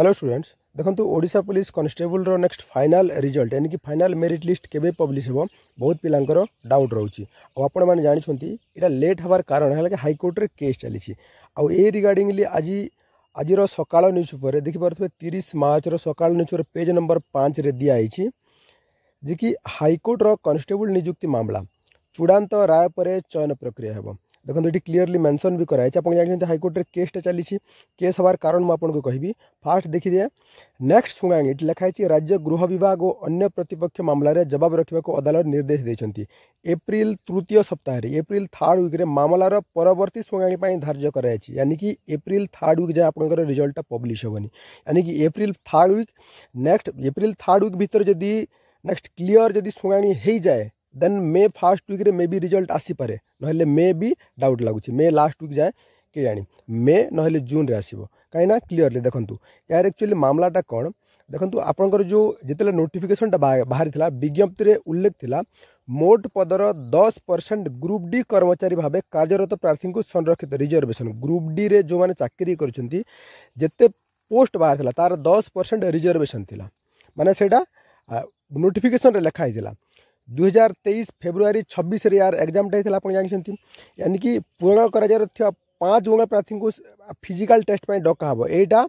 hello students देखो ओडा police constable next final result यानी कि फाइनाल मेरीट लिस्ट के पब्लीश हो बहुत पिलांर डाउट रोचे और जानते यहाँ लेट हबार कारण है हाइकोर्टे केस चली आउ ए रिगार्डिंगली आज आज सका न्यूज पर देखिपे तीस मार्चर सका न्यूज पर पेज नंबर पाँच दिखाई जी कि हाइकोर्टर कन्स्टेबल निजुक्ति मामला चूड़ा राय पर चयन प्रक्रिया है देखो ये क्लीयरली मेनसन भी कराई आप जानते हाइकोर्टे केसटे चली केस हबार कारण मुझे कह फास्ट देखिए नेक्स्ट शुणा ये लिखाई राज्य गृह विभाग और अन्य प्रतिपक्ष मामलें जवाब रखा अदालत निर्देश देते एप्रिल तृतीय सप्ताह एप्रिल थार्ड विक्रे मामलार परवर्त शुणाणी धार्ज कराई यानी कि एप्रिल थार्ड विक् जाए आप रिजल्टा पब्लीश होनी यानी April third week next April third week भितर जदि नेक्स्ट क्लीयर जदि शुणाणी हो जाए then May first week maybe result आसपे ना मे भी डाउट लगुच मे लास्ट व्विक जाए के जानी मे ना जून में आसो कहीं क्लीअरली देखो यार एक्चुअली मामलाटा कौन देखो आपंकर जो जितने नोटिफिकेसन बाहरी विज्ञप्ति में उल्लेख था मोट पदर दस परसेंट ग्रुप डी कर्मचारी भाव कार्यरत प्रार्थी को संरक्षित रिजर्वेशन ग्रुप डी रे जो मैंने चाकरी करते पोस्ट बाहर तार दस परसेंट रिजर्वेशन थी मानने से नोटिफिकेसन लिखाही हजार तेईस फेब्रुआरी छब्स यार एक्जामटा आप जानते यानी कि पूरण कर पाँच गुण प्रार्थी को फिजिकाल टेस्ट पर डक हे यहीटा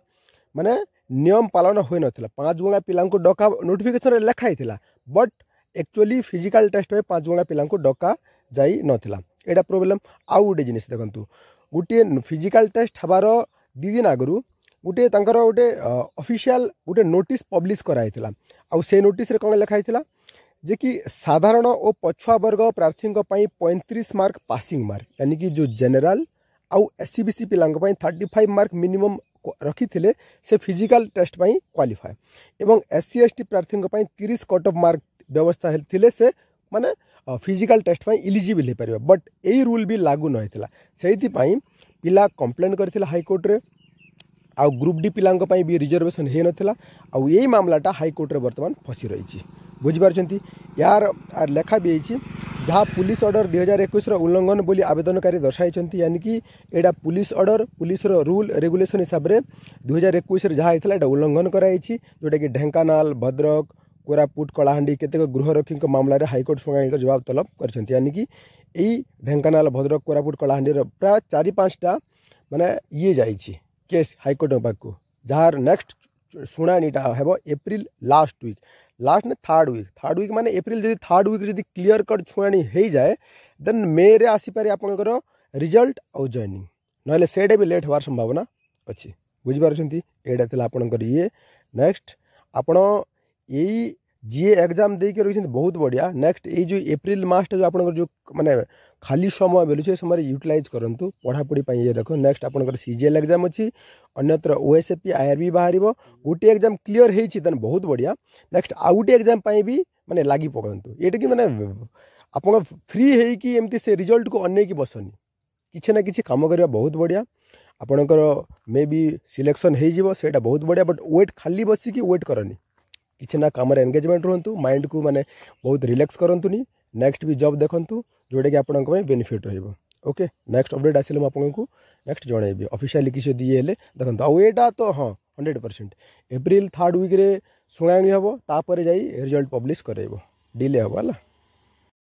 मानने नियम पालन हो नाला पाँच गुण पिला नोटिफिकेसन लिखाही थी बट एक्चुअली फिजिकाल टेस्ट में पाँच गुणा पिला डक नाला यहाँ प्रोब्लेम आउ गोटे जिनस देखूँ गोटे फिजिकाल टेस्ट हबार दिदिन आगु गोटे गोटे अफिशियाल गोटे नोट पब्लीश कराई थी आ नोटिस कौन लिखाई जेकि साधारण और पछुआ वर्ग प्रार्थी पैंतीस मार्क पासिंग मार्क यानी कि जो जनरल आउ एस सी बी पिला थर्टी फाइव मार्क मिनिमम रखी से फिजिकल टेस्ट पर क्वाफाए एवं एस सी एस टी प्रार्थी तीस कट अफ मार्क व्यवस्था थे से मैंने फिजिकाल टेस्ट इलीजिबल हो पारे बट यही रूल भी लागू नाला से पिला कम्प्लेन कर रे आ ग्रुप डी पाई भी रिजर्वेशन हो नाला आई मामलाटा हाइकोर्टे बर्तमान फसी रही बुझिपार्ट यार लेखा भी है जहाँ पुलिस अर्डर दुई हजार एक उल्लंघन बोली आवेदनकारी दर्शाई यानी कि यहाँ police order police rule regulation हिसाब से दुई हजार एक जहाँ होता है उल्लंघन कराई जोटा कि ढेकाना भद्रक कोरापुट कलाहां के गृहरक्षी के मामलें हाइकोर्ट सुनाई जवाब तलब करानी यही ढेकाना भद्रक कोरापुट कलाहां प्राय चार पाँचटा मानने ये जाइए केस हाइकोर्ट पाक जार नेक्स्ट শুনায় নিটা হব এপ্রিল লাস্ট উইক লাস্ট না থার্ড উইক থার্ড উইক মানে এপ্রিল যদি থার্ড উইক যদি ক্লিয়ার কট শুনানি হয়ে যায় দেন মেরে আসিপারে আপনার রিজল্ট আউ জয়নিং নহলে সেইটা বি লেট হওয়ার সম্ভাবনা অছি বুঝিপারছেন এইটা লা আপনার ইয়ে নেক্সট আপনার এই जी एग्जाम देकर रही बहुत बढ़िया नेक्स्ट ये जो एप्रिल मसटा जो आप जो खाली समय बोलू समय यूटिलइ करूँ पढ़ापढ़ी ये देख नेक्स्ट आपर सीजेल एग्जाम अच्छी अन्यत्र ओएसएपी आईआरबी बाहर गोटे एग्जाम क्लीयर होने बहुत बढ़िया नेक्स्ट आउ गोटे एग्जाम भी मैंने लग पकड़ू ये कि मैंने आप फ्री होमती से रिजल्ट को अनेक बसनी किसी ना कि कम करवा बहुत बढ़िया आपणकर मे बी सिलेक्शन होटा बहुत बढ़िया बट वेट खाली बस कि वेट करनी किसी ना कम एनगेजमेंट रुंतु माइंड को मैंने बहुत रिलैक्स करूँ नेक्स्ट भी जब देखूँ जोटा कि आप बेनिफिट रोक ओके नेक्स्ट अपडेट आसे नेक्स्ट जन अफिशियाली किसी दिए देखो आईटा तो हाँ हंड्रेड परसेंट एप्रिल थार्ड विक्रे शुणाणी हेबर जाए रिजल्ट पब्लीश कर डिले हाँ है